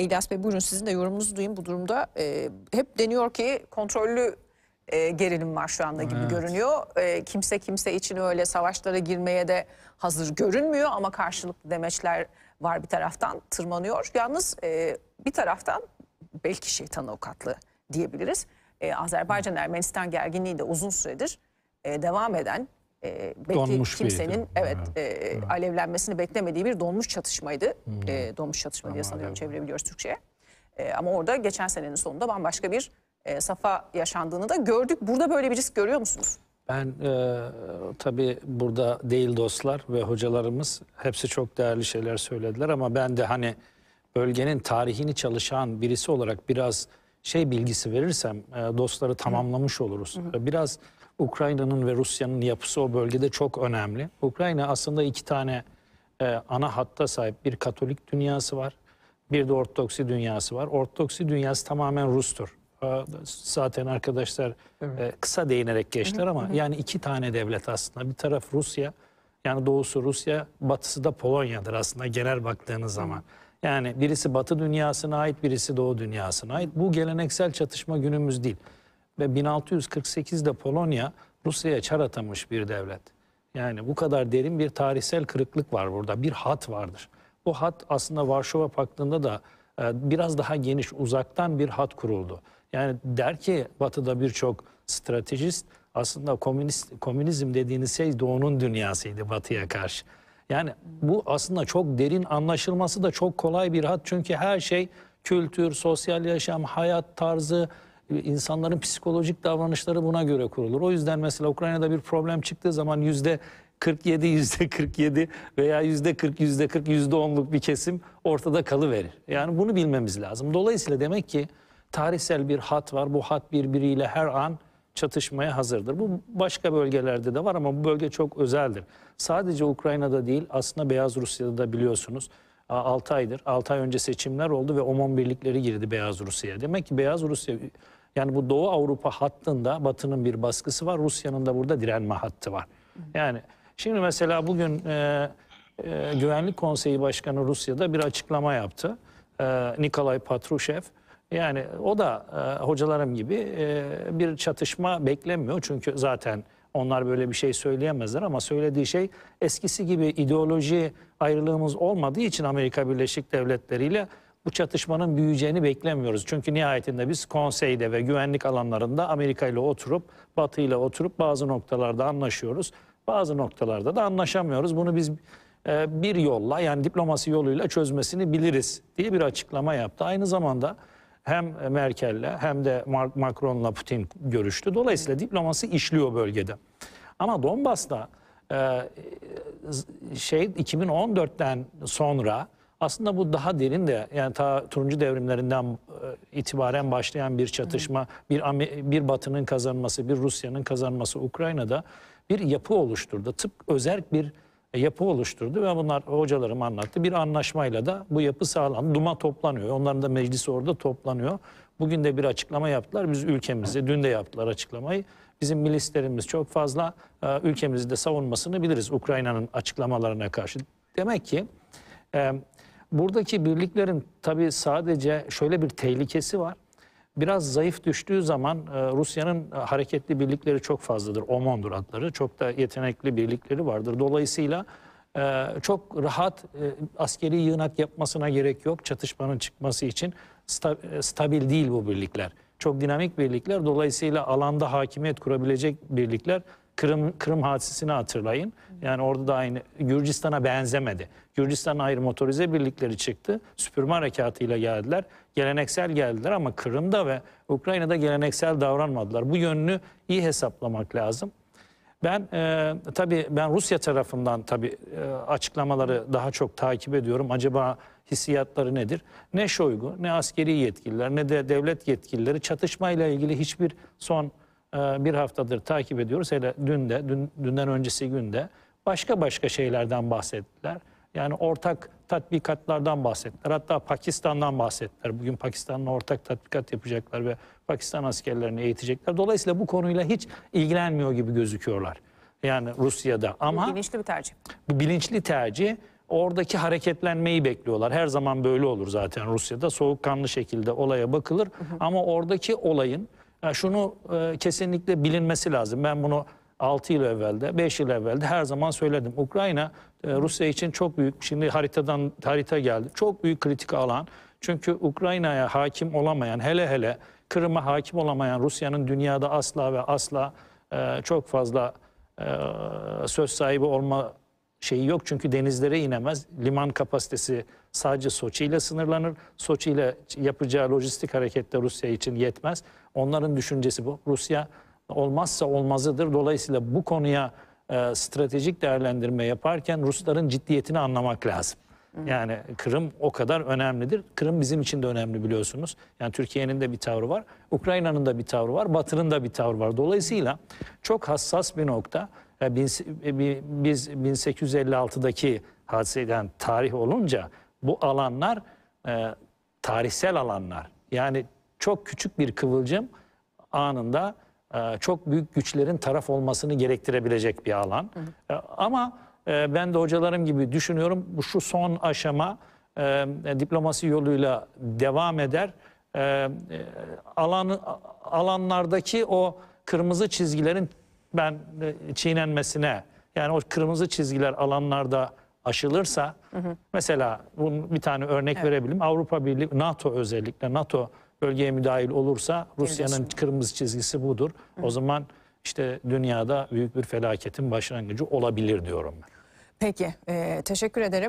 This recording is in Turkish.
İlyas Bey buyurun sizin de yorumunuzu duyayım bu durumda. E, hep deniyor ki kontrollü e, gerilim var şu anda gibi evet. görünüyor. E, kimse kimse için öyle savaşlara girmeye de hazır görünmüyor ama karşılıklı demeçler var bir taraftan tırmanıyor. Yalnız e, bir taraftan belki şeytan avukatlı diyebiliriz. E, Azerbaycan-Ermenistan gerginliği de uzun süredir e, devam eden e, belki donmuş kimsenin bir, evet, evet, e, evet alevlenmesini beklemediği bir donmuş çatışmaydı. Hmm. E, donmuş çatışma tamam, diye sanıyorum evet. çevirebiliyoruz Türkçe'ye. E, ama orada geçen senenin sonunda bambaşka bir e, safa yaşandığını da gördük. Burada böyle bir risk görüyor musunuz? Ben e, tabii burada değil dostlar ve hocalarımız hepsi çok değerli şeyler söylediler ama ben de hani bölgenin tarihini çalışan birisi olarak biraz şey bilgisi verirsem e, dostları tamamlamış oluruz. Hı hı. E, biraz Ukrayna'nın ve Rusya'nın yapısı o bölgede çok önemli. Ukrayna aslında iki tane e, ana hatta sahip bir Katolik dünyası var. Bir de Ortodoksi dünyası var. Ortodoksi dünyası tamamen Rus'tur. Zaten arkadaşlar evet. kısa değinerek geçtiler ama yani iki tane devlet aslında. Bir taraf Rusya, yani doğusu Rusya, batısı da Polonya'dır aslında genel baktığınız zaman. Yani birisi Batı dünyasına ait, birisi Doğu dünyasına ait. Bu geleneksel çatışma günümüz değil. Ve 1648'de Polonya Rusya'ya çar atamış bir devlet. Yani bu kadar derin bir tarihsel kırıklık var burada. Bir hat vardır. Bu hat aslında Varşova Paktı'nda da e, biraz daha geniş, uzaktan bir hat kuruldu. Yani der ki Batı'da birçok stratejist aslında komünist, komünizm dediğiniz şey Doğu'nun dünyasıydı Batı'ya karşı. Yani bu aslında çok derin anlaşılması da çok kolay bir hat. Çünkü her şey kültür, sosyal yaşam, hayat tarzı, insanların psikolojik davranışları buna göre kurulur. O yüzden mesela Ukrayna'da bir problem çıktığı zaman yüzde 47, yüzde 47 veya yüzde 40, yüzde 40, yüzde 10'luk bir kesim ortada kalıverir. Yani bunu bilmemiz lazım. Dolayısıyla demek ki tarihsel bir hat var. Bu hat birbiriyle her an çatışmaya hazırdır. Bu başka bölgelerde de var ama bu bölge çok özeldir. Sadece Ukrayna'da değil aslında Beyaz Rusya'da da biliyorsunuz 6 aydır. 6 ay önce seçimler oldu ve OMON birlikleri girdi Beyaz Rusya'ya. Demek ki Beyaz Rusya yani bu Doğu Avrupa hattında Batı'nın bir baskısı var. Rusya'nın da burada direnme hattı var. Yani şimdi mesela bugün e, e, Güvenlik Konseyi Başkanı Rusya'da bir açıklama yaptı. E, Nikolay Patrushev yani o da e, hocalarım gibi e, bir çatışma beklemiyor. Çünkü zaten onlar böyle bir şey söyleyemezler ama söylediği şey eskisi gibi ideoloji ayrılığımız olmadığı için Amerika Birleşik Devletleri ile bu çatışmanın büyüyeceğini beklemiyoruz. Çünkü nihayetinde biz konseyde ve güvenlik alanlarında Amerika ile oturup Batı ile oturup bazı noktalarda anlaşıyoruz. Bazı noktalarda da anlaşamıyoruz. Bunu biz e, bir yolla yani diplomasi yoluyla çözmesini biliriz diye bir açıklama yaptı. Aynı zamanda hem Merkel'le hem de Macron'la Putin görüştü. Dolayısıyla diplomasi işliyor bölgede. Ama Donbas'ta e, e, şey 2014'ten sonra aslında bu daha derin de yani ta turuncu devrimlerinden e, itibaren başlayan bir çatışma, bir bir Batı'nın kazanması, bir Rusya'nın kazanması Ukrayna'da bir yapı oluşturdu. Tıpkı özel bir e, yapı oluşturdu ve bunlar hocalarım anlattı. Bir anlaşmayla da bu yapı sağlandı. Duma toplanıyor. Onların da meclisi orada toplanıyor. Bugün de bir açıklama yaptılar. Biz ülkemizi dün de yaptılar açıklamayı. Bizim milislerimiz çok fazla e, ülkemizde savunmasını biliriz Ukrayna'nın açıklamalarına karşı. Demek ki e, buradaki birliklerin tabii sadece şöyle bir tehlikesi var biraz zayıf düştüğü zaman e, Rusya'nın e, hareketli birlikleri çok fazladır. OMON'dur adları. Çok da yetenekli birlikleri vardır. Dolayısıyla e, çok rahat askeri yığınak yapmasına gerek yok çatışmanın çıkması için. Stabil değil bu birlikler. Çok dinamik birlikler. Dolayısıyla alanda hakimiyet kurabilecek birlikler. Kırım, Kırım hadisesini hatırlayın. Yani orada da aynı Gürcistan'a benzemedi. Gürcistan ayrı motorize birlikleri çıktı. Süpürme harekatıyla geldiler. Geleneksel geldiler ama Kırım'da ve Ukrayna'da geleneksel davranmadılar. Bu yönünü iyi hesaplamak lazım. Ben e, tabii ben Rusya tarafından tabii e, açıklamaları daha çok takip ediyorum. Acaba hissiyatları nedir? Ne Şoygu, ne askeri yetkililer, ne de devlet yetkilileri çatışmayla ilgili hiçbir son ee, bir haftadır takip ediyoruz. Hele dün de, dün, dünden öncesi günde başka başka şeylerden bahsettiler. Yani ortak tatbikatlardan bahsettiler. Hatta Pakistan'dan bahsettiler. Bugün Pakistan'la ortak tatbikat yapacaklar ve Pakistan askerlerini eğitecekler. Dolayısıyla bu konuyla hiç ilgilenmiyor gibi gözüküyorlar. Yani Rusya'da ama... Bilinçli bir tercih. Bu Bilinçli tercih. Oradaki hareketlenmeyi bekliyorlar. Her zaman böyle olur zaten Rusya'da. Soğukkanlı şekilde olaya bakılır. Hı hı. Ama oradaki olayın yani şunu e, kesinlikle bilinmesi lazım. Ben bunu 6 yıl evvelde, 5 yıl evvelde her zaman söyledim. Ukrayna e, Rusya için çok büyük, şimdi haritadan harita geldi. Çok büyük kritik alan. Çünkü Ukrayna'ya hakim olamayan, hele hele Kırım'a hakim olamayan Rusya'nın dünyada asla ve asla e, çok fazla e, söz sahibi olma şeyi yok çünkü denizlere inemez. Liman kapasitesi sadece Soçi ile sınırlanır. Soçi ile yapacağı lojistik harekette Rusya için yetmez. Onların düşüncesi bu. Rusya olmazsa olmazıdır. Dolayısıyla bu konuya e, stratejik değerlendirme yaparken Rusların ciddiyetini anlamak lazım. Yani Kırım o kadar önemlidir. Kırım bizim için de önemli biliyorsunuz. Yani Türkiye'nin de bir tavrı var. Ukrayna'nın da bir tavrı var. Batı'nın da bir tavrı var. Dolayısıyla çok hassas bir nokta. E, biz 1856'daki hadiseden tarih olunca bu alanlar e, tarihsel alanlar. Yani çok küçük bir kıvılcım anında e, çok büyük güçlerin taraf olmasını gerektirebilecek bir alan. Hı hı. Ama ben de hocalarım gibi düşünüyorum bu şu son aşama diplomasi yoluyla devam eder. Alan, alanlardaki o kırmızı çizgilerin ben çiğnenmesine yani o kırmızı çizgiler alanlarda aşılırsa hı hı. mesela bunun bir tane örnek evet. verebilirim. Avrupa Birliği NATO özellikle NATO bölgeye müdahil olursa Rusya'nın kırmızı çizgisi budur. Hı. O zaman işte dünyada büyük bir felaketin başlangıcı olabilir diyorum ben. Peki, e, teşekkür ederim.